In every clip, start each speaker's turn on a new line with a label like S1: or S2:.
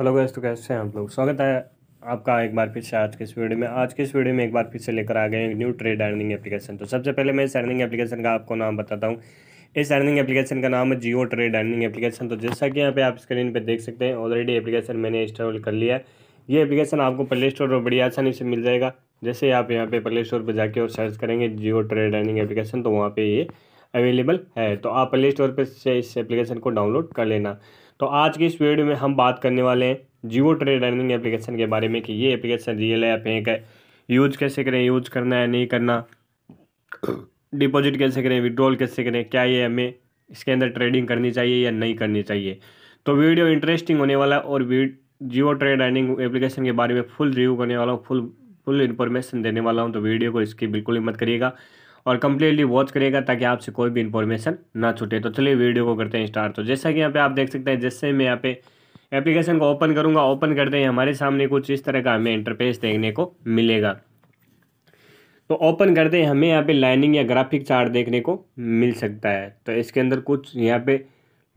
S1: hello guys तो कैसे हैं आप लोग स्वागत है आपका एक बार फिर से आज के इस वीडियो में आज के इस वीडियो में एक बार फिर से लेकर आ गए एक न्यू ट्रेड अर्निंग एप्लीकेशन तो सबसे पहले मैं इस अर्निंग एप्लीकेशन का आपको नाम बताता हूँ इस अर्निंग एप्लीकेशन का नाम है जियो ट्रेड अर्निंग एप्लीकेशन तो जैसा कि यहाँ पे आप स्क्रीन पर देख सकते हैं ऑलरेडी एप्लीकेशन मैंने इंस्टॉल कर लिया है ये एप्लीकेशन आपको प्ले स्टोर पर बड़ी आसानी से मिल जाएगा जैसे आप यहाँ पे प्ले स्टोर पर जाकर और सर्च करेंगे जियो ट्रेड अर्निंग एप्लीकेशन तो वहाँ पर ये अवेलेबल है तो आप प्ले स्टोर पर से इस एप्लीकेशन को डाउनलोड कर लेना तो आज के इस वीडियो में हम बात करने वाले हैं जियो ट्रेड अर्निंग एप्लीकेशन के बारे में कि ये एप्लीकेशन रियल है फेंक है यूज कैसे करें यूज करना है नहीं करना डिपॉजिट कैसे करें विड्रॉल कैसे करें क्या ये हमें इसके अंदर ट्रेडिंग करनी चाहिए या नहीं करनी चाहिए तो वीडियो इंटरेस्टिंग होने वाला है और जियो ट्रेड अर्निंग एप्लीकेशन के बारे में फुल रिव्यू करने वाला हूँ फुल फुल इन्फॉर्मेशन देने वाला हूँ तो वीडियो को इसकी बिल्कुल ही मत करिएगा और कम्प्लीटली वॉच करेगा ताकि आपसे कोई भी इन्फॉर्मेशन ना छूटे तो चलिए वीडियो को करते हैं स्टार्ट तो जैसा कि यहाँ पे आप देख सकते हैं जैसे मैं यहाँ पे एप्लीकेशन को ओपन करूँगा ओपन करते हैं हमारे सामने कुछ इस तरह का हमें इंटरफेस देखने को मिलेगा तो ओपन करते हैं हमें यहाँ पे लाइनिंग या ग्राफिक चार्ट देखने को मिल सकता है तो इसके अंदर कुछ यहाँ पे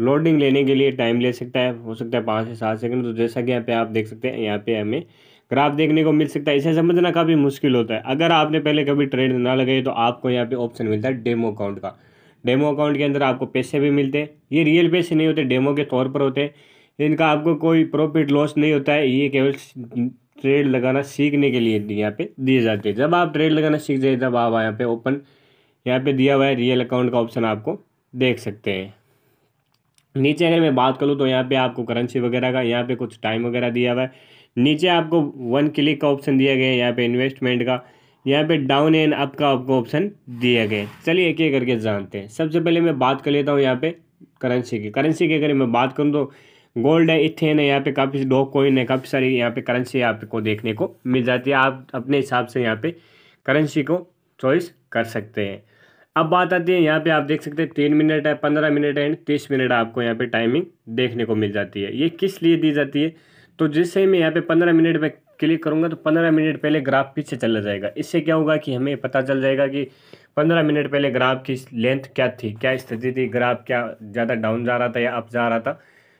S1: लोडिंग लेने के लिए टाइम ले सकता है हो सकता है पाँच से सात सेकंड तो जैसा कि यहाँ पे आप देख सकते हैं यहाँ पे हमें ग्राफ देखने को मिल सकता है इसे समझना काफ़ी मुश्किल होता है अगर आपने पहले कभी ट्रेड ना लगाई तो आपको यहाँ पे ऑप्शन मिलता है डेमो अकाउंट का डेमो अकाउंट के अंदर आपको पैसे भी मिलते हैं ये रियल पैसे नहीं होते डेमो के तौर पर होते हैं इनका आपको कोई प्रॉफिट लॉस नहीं होता है ये केवल ट्रेड लगाना सीखने के लिए यहाँ पर दिए जाते हैं जब आप ट्रेड लगाना सीख जाए तब आप यहाँ पर ओपन यहाँ पर दिया हुआ है रियल अकाउंट का ऑप्शन आपको देख सकते हैं नीचे अगर मैं बात करूँ तो यहाँ पे आपको करेंसी वगैरह का यहाँ पे कुछ टाइम वगैरह दिया हुआ है नीचे आपको वन क्लिक का ऑप्शन दिया गया है यहाँ पे इन्वेस्टमेंट का यहाँ पे डाउन एंड अप का आपको ऑप्शन दिया गया है चलिए एक एक करके जानते हैं सबसे पहले मैं बात कर लेता हूँ यहाँ पे करेंसी की करेंसी की अगर मैं बात करूँ तो गोल्ड है इथेन है यहाँ पे काफ़ी डॉक कॉइन है काफ़ी सारी यहाँ पे करेंसी आपको देखने को मिल जाती है आप अपने हिसाब से यहाँ पे करेंसी को चॉइस कर सकते हैं अब बात आती है यहाँ पे आप देख सकते हैं तीन मिनट है पंद्रह मिनट एंड तीस मिनट आपको यहाँ पे टाइमिंग देखने को मिल जाती है ये किस लिए दी जाती है तो जिससे मैं यहाँ पे पंद्रह मिनट में क्लिक करूँगा तो पंद्रह मिनट पहले ग्राफ पीछे चला जाएगा इससे क्या होगा कि हमें पता चल जाएगा कि पंद्रह मिनट पहले ग्राफ की लेंथ क्या थी क्या स्थिति थी ग्राफ क्या ज़्यादा डाउन जा रहा था या अप जा रहा था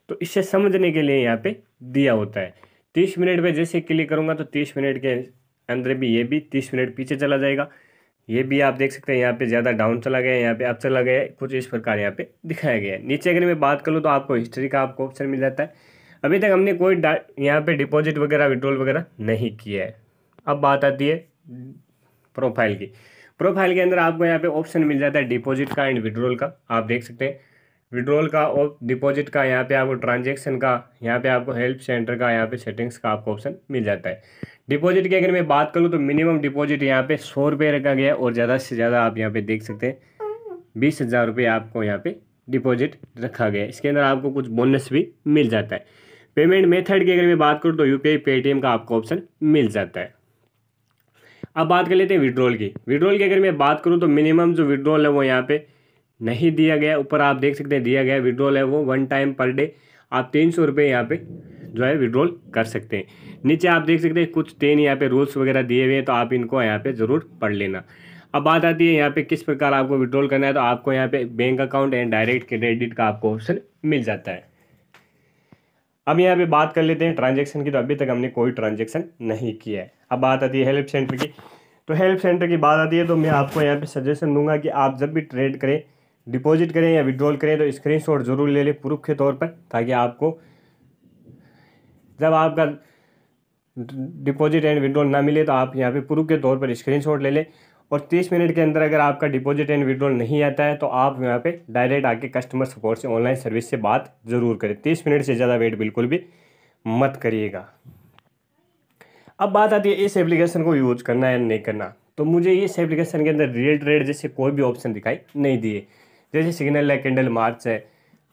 S1: तो इससे समझने के लिए यहाँ पर दिया होता है तीस मिनट पर जैसे क्लिक करूँगा तो तीस मिनट के अंदर भी ये भी तीस मिनट पीछे चला जाएगा ये भी आप देख सकते हैं यहाँ पे ज़्यादा डाउन चला गया है यहाँ पे अप चला गया है कुछ इस प्रकार यहाँ पे दिखाया गया है नीचे अगर मैं बात करूँ तो आपको हिस्ट्री का आपको ऑप्शन मिल जाता है अभी तक हमने कोई यहाँ पे डिपॉजिट वगैरह विड्रॉल वगैरह नहीं किया है अब बात आती है प्रोफाइल की प्रोफाइल के अंदर आपको यहाँ पे ऑप्शन मिल जाता है डिपॉजिट का एंड विड्रॉल का आप देख सकते हैं विड्रॉल का और डिपॉजिट का यहाँ पे आपको ट्रांजेक्शन का यहाँ पे आपको हेल्प सेंटर का यहाँ पे सेटिंग्स का आपको ऑप्शन मिल जाता है डिपॉजिट की अगर मैं बात करूँ तो मिनिमम डिपॉजिट यहाँ पे सौ रुपये रखा गया और ज़्यादा से ज़्यादा आप यहाँ पे देख सकते हैं बीस हज़ार रुपये आपको यहाँ पे डिपॉजिट रखा गया इसके अंदर आपको कुछ बोनस भी मिल जाता है पेमेंट मेथड की अगर मैं बात करूँ तो यू पेटीएम का आपको ऑप्शन मिल जाता है अब बात कर लेते हैं विड्रॉल की विड्रॉल की अगर मैं बात करूँ तो मिनिमम जो विड्रॉल है वो यहाँ पे नहीं दिया गया ऊपर आप देख सकते हैं दिया गया विड्रॉल है वो वन टाइम पर डे आप तीन सौ रुपये यहाँ पर जो है विड्रॉल कर सकते हैं नीचे आप देख सकते हैं कुछ तीन यहाँ पे रूल्स वगैरह दिए हुए हैं तो आप इनको यहाँ पे ज़रूर पढ़ लेना अब बात आती है यहाँ पे किस प्रकार आपको विड्रॉल करना है तो आपको यहाँ पे bank account and direct credit का आपको ऑप्शन मिल जाता है अब यहाँ पे बात कर लेते हैं ट्रांजेक्शन की तो अभी तक हमने कोई ट्रांजेक्शन नहीं किया है अब बात आती है हेल्प सेंटर की तो हेल्प सेंटर की बात आती है तो मैं आपको यहाँ पे सजेशन दूंगा कि आप जब भी ट्रेड करें डिपॉजिट करें या विड्रॉल करें तो स्क्रीनशॉट ज़रूर ले लें प्रूफ के तौर पर ताकि आपको जब आपका डिपॉजिट एंड विड्रॉल ना मिले तो आप यहाँ पे प्रूफ के तौर पर स्क्रीनशॉट ले लें और 30 मिनट के अंदर अगर आपका डिपॉजिट एंड विड्रॉल नहीं आता है तो आप यहाँ पे डायरेक्ट आके कस्टमर सपोर्ट से ऑनलाइन सर्विस से बात ज़रूर करें 30 मिनट से ज़्यादा वेट बिल्कुल भी मत करिएगा अब बात आती है इस एप्लीकेशन को यूज़ करना या नहीं करना तो मुझे इस एप्लीकेशन के अंदर रियल ट्रेड जैसे कोई भी ऑप्शन दिखाई नहीं दिए जैसे सिग्नल है कैंडल मार्च है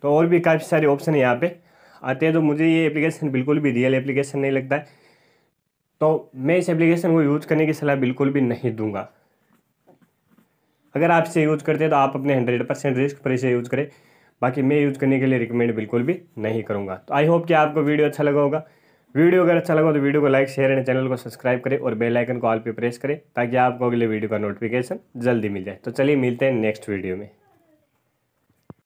S1: तो और भी काफ़ी सारे ऑप्शन यहाँ पर आते हैं तो मुझे ये एप्लीकेशन बिल्कुल भी रियल एप्लीकेशन नहीं लगता है तो मैं इस एप्लीकेशन को यूज़ करने की सलाह बिल्कुल भी नहीं दूंगा अगर आप इसे यूज़ करते हैं तो आप अपने हंड्रेड परसेंट रिस्क पर इसे यूज़ करें बाकी मैं यूज़ करने के लिए रिकमेंड बिल्कुल भी नहीं करूँगा तो आई होप कि आपको वीडियो अच्छा लगा होगा वीडियो अगर अच्छा लगा तो वीडियो को लाइक शेयर एंड चैनल को सब्सक्राइब करें और बेल आइकन को ऑल पे प्रेस करें ताकि आपको अगले वीडियो का नोटिफिकेशन जल्दी मिल जाए तो चलिए मिलते हैं नेक्स्ट वीडियो में